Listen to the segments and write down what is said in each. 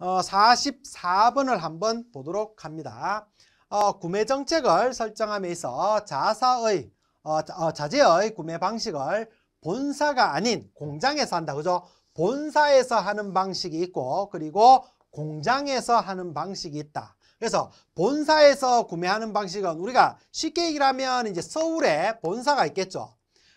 어, 44번을 한번 보도록 합니다. 어, 구매 정책을 설정함에 있어 자사의 어, 어, 자재의 구매 방식을 본사가 아닌 공장에서 한다. 그죠? 본사에서 하는 방식이 있고 그리고 공장에서 하는 방식이 있다. 그래서 본사에서 구매하는 방식은 우리가 쉽게 얘기하면 이제 서울에 본사가 있겠죠.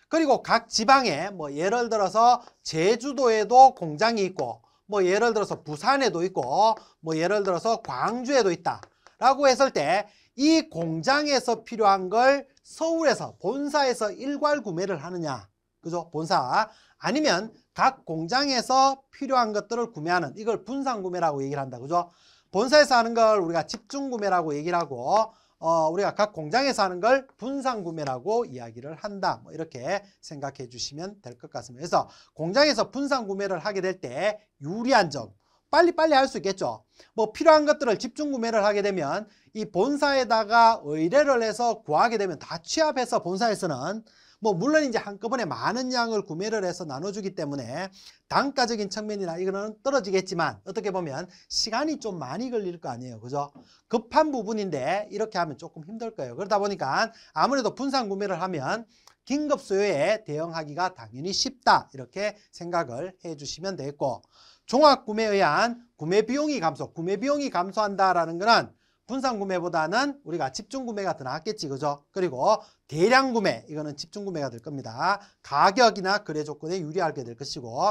그리고 각 지방에 뭐 예를 들어서 제주도에도 공장이 있고 뭐 예를 들어서 부산에도 있고 뭐 예를 들어서 광주에도 있다 라고 했을 때 이 공장에서 필요한 걸 서울에서 본사에서 일괄 구매를 하느냐 그죠? 본사 아니면 각 공장에서 필요한 것들을 구매하는 이걸 분산 구매라고 얘기를 한다 그죠? 본사에서 하는 걸 우리가 집중 구매라고 얘기를 하고 어, 우리가 각 공장에서 하는 걸 분산 구매라고 이야기를 한다. 뭐 이렇게 생각해 주시면 될 것 같습니다. 그래서 공장에서 분산 구매를 하게 될 때 유리한 점 빨리빨리 할 수 있겠죠. 뭐 필요한 것들을 집중 구매를 하게 되면 이 본사에다가 의뢰를 해서 구하게 되면 다 취합해서 본사에서는 뭐 물론 이제 한꺼번에 많은 양을 구매를 해서 나눠주기 때문에 단가적인 측면이나 이거는 떨어지겠지만 어떻게 보면 시간이 좀 많이 걸릴 거 아니에요. 그죠? 급한 부분인데 이렇게 하면 조금 힘들 거예요. 그러다 보니까 아무래도 분산 구매를 하면 긴급 수요에 대응하기가 당연히 쉽다 이렇게 생각을 해주시면 되겠고 종합 구매에 의한 구매 비용이 감소, 구매 비용이 감소한다라는 거는 분산 구매보다는 우리가 집중 구매가 더 낫겠지 그죠? 그리고 대량 구매 이거는 집중 구매가 될 겁니다. 가격이나 거래 조건에 유리하게 될 것이고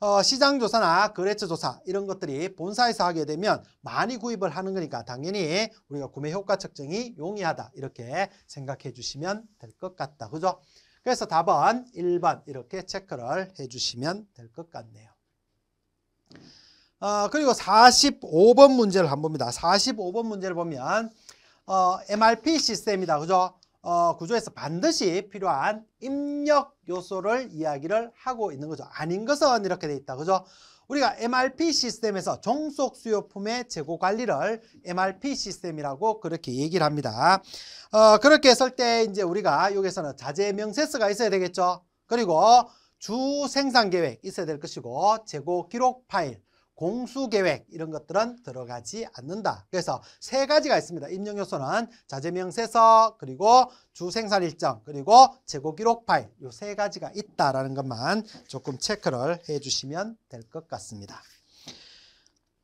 어, 시장 조사나 거래처 조사 이런 것들이 본사에서 하게 되면 많이 구입을 하는 거니까 당연히 우리가 구매 효과 측정이 용이하다 이렇게 생각해 주시면 될 것 같다 그죠? 그래서 답은 1번 이렇게 체크를 해주시면 될 것 같네요. 어, 그리고 45번 문제를 한번 봅니다. 45번 문제를 보면 어, MRP 시스템이다. 그죠? 어, 구조에서 반드시 필요한 입력 요소를 이야기를 하고 있는 거죠. 아닌 것은 이렇게 돼 있다. 그죠? 우리가 MRP 시스템에서 종속 수요품의 재고 관리를 MRP 시스템이라고 그렇게 얘기를 합니다. 어, 그렇게 했을 때 이제 우리가 여기서는 자재 명세서가 있어야 되겠죠. 그리고 주 생산 계획 있어야 될 것이고 재고 기록 파일 공수계획 이런 것들은 들어가지 않는다. 그래서 세 가지가 있습니다. 임용 요소는 자재명세서 그리고 주생산 일정 그리고 재고 기록 파일 이 세 가지가 있다라는 것만 조금 체크를 해주시면 될 것 같습니다.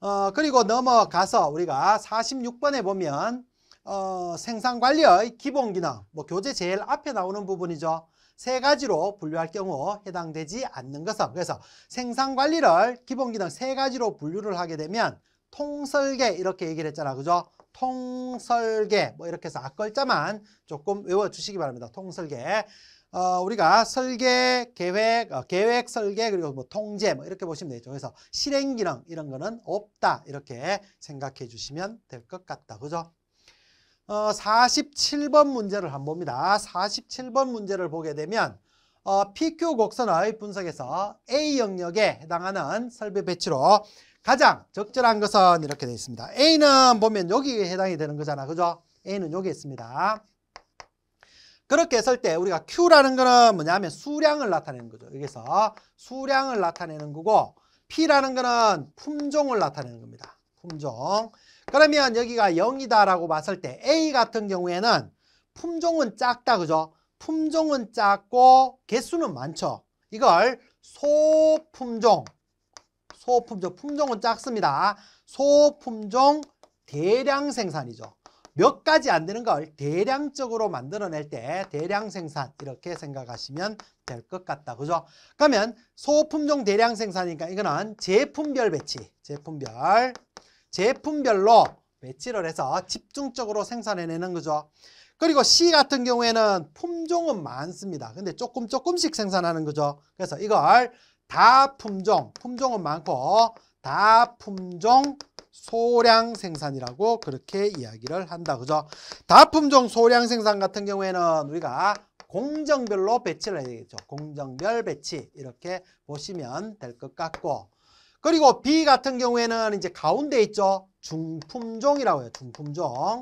어, 그리고 넘어가서 우리가 46번에 보면 어, 생산관리의 기본 기능, 뭐 교재 제일 앞에 나오는 부분이죠. 세 가지로 분류할 경우 해당되지 않는 것은 그래서 생산관리를 기본 기능 세 가지로 분류를 하게 되면 통설계 이렇게 얘기를 했잖아. 그죠? 통설계 뭐 이렇게 해서 앞글자만 조금 외워주시기 바랍니다. 통설계 어, 우리가 설계, 계획, 어, 계획 설계 그리고 뭐 통제 뭐 이렇게 보시면 되죠. 그래서 실행 기능 이런 거는 없다 이렇게 생각해 주시면 될 것 같다. 그죠? 어, 47번 문제를 한번 봅니다. 47번 문제를 보게 되면 어, PQ 곡선의 분석에서 A 영역에 해당하는 설비 배치로 가장 적절한 것은 이렇게 되어 있습니다. A는 보면 여기에 해당이 되는 거잖아. 그죠? A는 여기 있습니다. 그렇게 했을 때 우리가 Q라는 거는 뭐냐면 수량을 나타내는 거죠. 여기서 수량을 나타내는 거고 P라는 거는 품종을 나타내는 겁니다. 품종. 그러면 여기가 0이다라고 봤을 때 A 같은 경우에는 품종은 작다 그죠? 품종은 작고 개수는 많죠. 이걸 소품종, 소품종, 품종은 작습니다. 소품종 대량 생산이죠. 몇 가지 안 되는 걸 대량적으로 만들어낼 때 대량 생산 이렇게 생각하시면 될 것 같다. 그죠? 그러면 소품종 대량 생산이니까 이거는 제품별 배치, 제품별 제품별로 배치를 해서 집중적으로 생산해내는 거죠. 그리고 C 같은 경우에는 품종은 많습니다. 근데 조금 조금씩 생산하는 거죠. 그래서 이걸 다 품종, 품종은 많고 다 품종 소량 생산이라고 그렇게 이야기를 한다. 그죠? 다 품종 소량 생산 같은 경우에는 우리가 공정별로 배치를 해야 되겠죠. 공정별 배치 이렇게 보시면 될 것 같고 그리고 B 같은 경우에는 이제 가운데 있죠. 중품종이라고 해요. 중품종.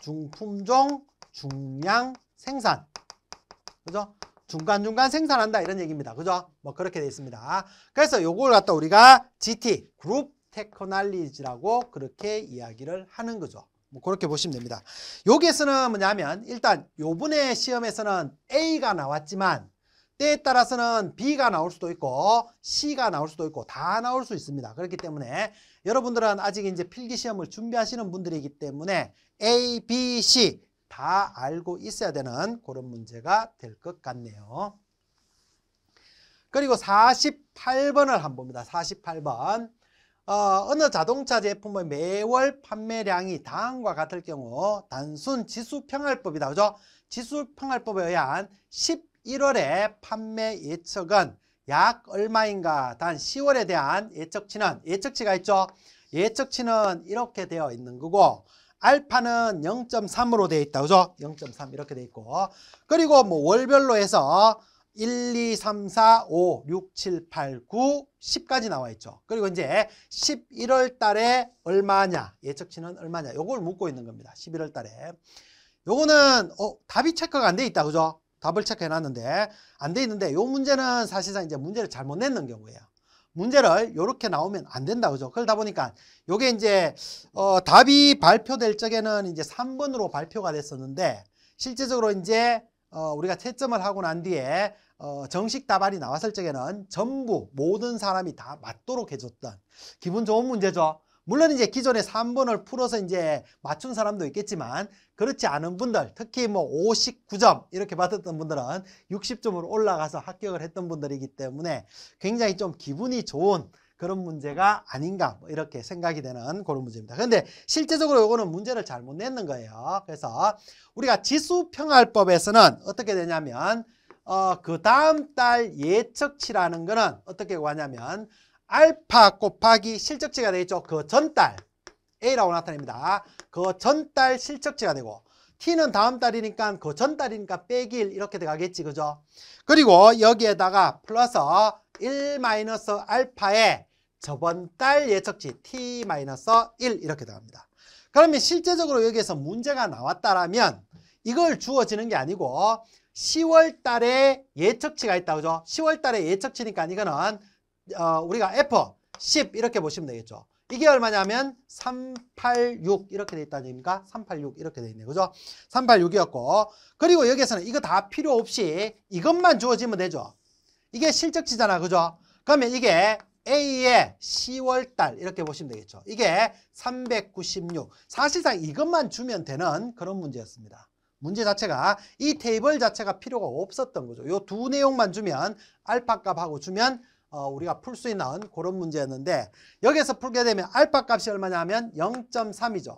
중품종, 중량 생산. 그죠? 중간중간 생산한다 이런 얘기입니다. 그죠? 뭐 그렇게 돼 있습니다. 그래서 요걸 갖다 우리가 GT, 그룹 테크널리지라고 그렇게 이야기를 하는 거죠. 뭐 그렇게 보시면 됩니다. 여기에서는 뭐냐면 일단 요번에 시험에서는 A가 나왔지만 때에 따라서는 B가 나올 수도 있고 C가 나올 수도 있고 다 나올 수 있습니다. 그렇기 때문에 여러분들은 아직 이제 필기 시험을 준비하시는 분들이기 때문에 A, B, C 다 알고 있어야 되는 그런 문제가 될 것 같네요. 그리고 48번을 한 봅니다. 48번. 어, 어느 자동차 제품의 매월 판매량이 다음과 같을 경우 단순 지수평활법이다. 그죠? 지수평활법에 의한 1 1월에 판매 예측은 약 얼마인가 단 10월에 대한 예측치는 예측치가 있죠. 예측치는 이렇게 되어 있는 거고 알파는 0.3으로 되어 있다. 그죠? 0.3 이렇게 되어 있고 그리고 뭐 월별로 해서 1, 2, 3, 4, 5, 6, 7, 8, 9, 10까지 나와 있죠. 그리고 이제 11월 달에 얼마냐, 예측치는 얼마냐, 요걸 묻고 있는 겁니다. 11월 달에. 요거는 어, 답이 체크가 안 돼 있다, 그죠? 답을 체크해 놨는데 안 돼 있는데 요 문제는 사실상 이제 문제를 잘못 냈는 경우예요. 문제를 이렇게 나오면 안 된다 그죠? 그러다 보니까 요게 이제 어 답이 발표될 적에는 이제 3번으로 발표가 됐었는데 실제적으로 이제 어 우리가 채점을 하고 난 뒤에 어 정식 답안이 나왔을 적에는 전부 모든 사람이 다 맞도록 해줬던 기분 좋은 문제죠. 물론 이제 기존의 3번을 풀어서 이제 맞춘 사람도 있겠지만 그렇지 않은 분들 특히 뭐 59점 이렇게 받았던 분들은 60점으로 올라가서 합격을 했던 분들이기 때문에 굉장히 좀 기분이 좋은 그런 문제가 아닌가 뭐 이렇게 생각이 되는 그런 문제입니다. 그런데 실제적으로 이거는 문제를 잘못 냈는 거예요. 그래서 우리가 지수평활법에서는 어떻게 되냐면 어, 그 다음 달 예측치라는 거는 어떻게 구하냐면 알파 곱하기 실적치가 되겠죠. 그 전달 A라고 나타냅니다. 그 전달 실적치가 되고 T는 다음 달이니까 그 전달이니까 빼기 1 이렇게 어가겠지 그죠? 그리고 여기에다가 플러스 1 마이너스 알파의 저번 달 예측치 T 마이너스 1 이렇게 들어갑니다. 그러면 실제적으로 여기에서 문제가 나왔다라면 이걸 주어지는 게 아니고 10월 달에 예측치가 있다 그죠? 10월 달에 예측치니까 이거는 어, 우리가 F 10 이렇게 보시면 되겠죠. 이게 얼마냐면 386 이렇게 돼 있다는 얘기입니까? 386 이렇게 돼 있네요. 그죠? 386이었고 그리고 여기에서는 이거 다 필요 없이 이것만 주어지면 되죠. 이게 실적치잖아. 그죠? 그러면 이게 A의 10월달 이렇게 보시면 되겠죠. 이게 396. 사실상 이것만 주면 되는 그런 문제였습니다. 문제 자체가 이 테이블 자체가 필요가 없었던 거죠. 이 두 내용만 주면 알파값하고 주면 어, 우리가 풀 수 있는 그런 문제였는데 여기서 에 풀게 되면 알파 값이 얼마냐 하면 0.3이죠.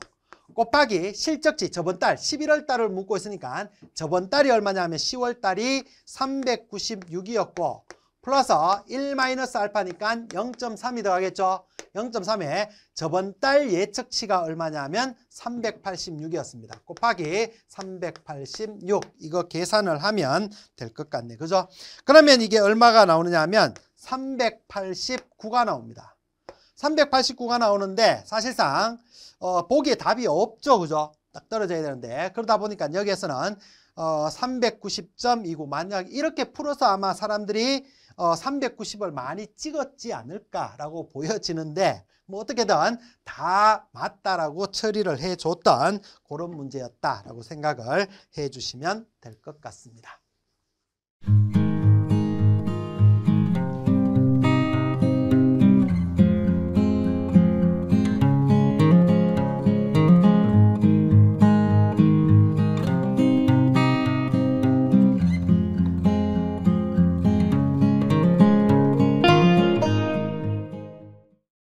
곱하기 실적치 저번 달 11월 달을 묶고 있으니까 저번 달이 얼마냐 하면 10월 달이 396이었고 플러스 1 마이너스 알파니까 0.3이 들어가겠죠. 0.3에 저번 달 예측치가 얼마냐 하면 386이었습니다. 곱하기 386 이거 계산을 하면 될 것 같네. 그죠? 그러면 이게 얼마가 나오느냐 하면 389가 나옵니다. 389가 나오는데 사실상 어, 보기에 답이 없죠. 그죠? 딱 떨어져야 되는데 그러다 보니까 여기에서는 어, 390.29 만약 이렇게 풀어서 아마 사람들이 어, 390을 많이 찍었지 않을까라고 보여지는데 뭐 어떻게든 다 맞다라고 처리를 해줬던 그런 문제였다라고 생각을 해주시면 될 것 같습니다.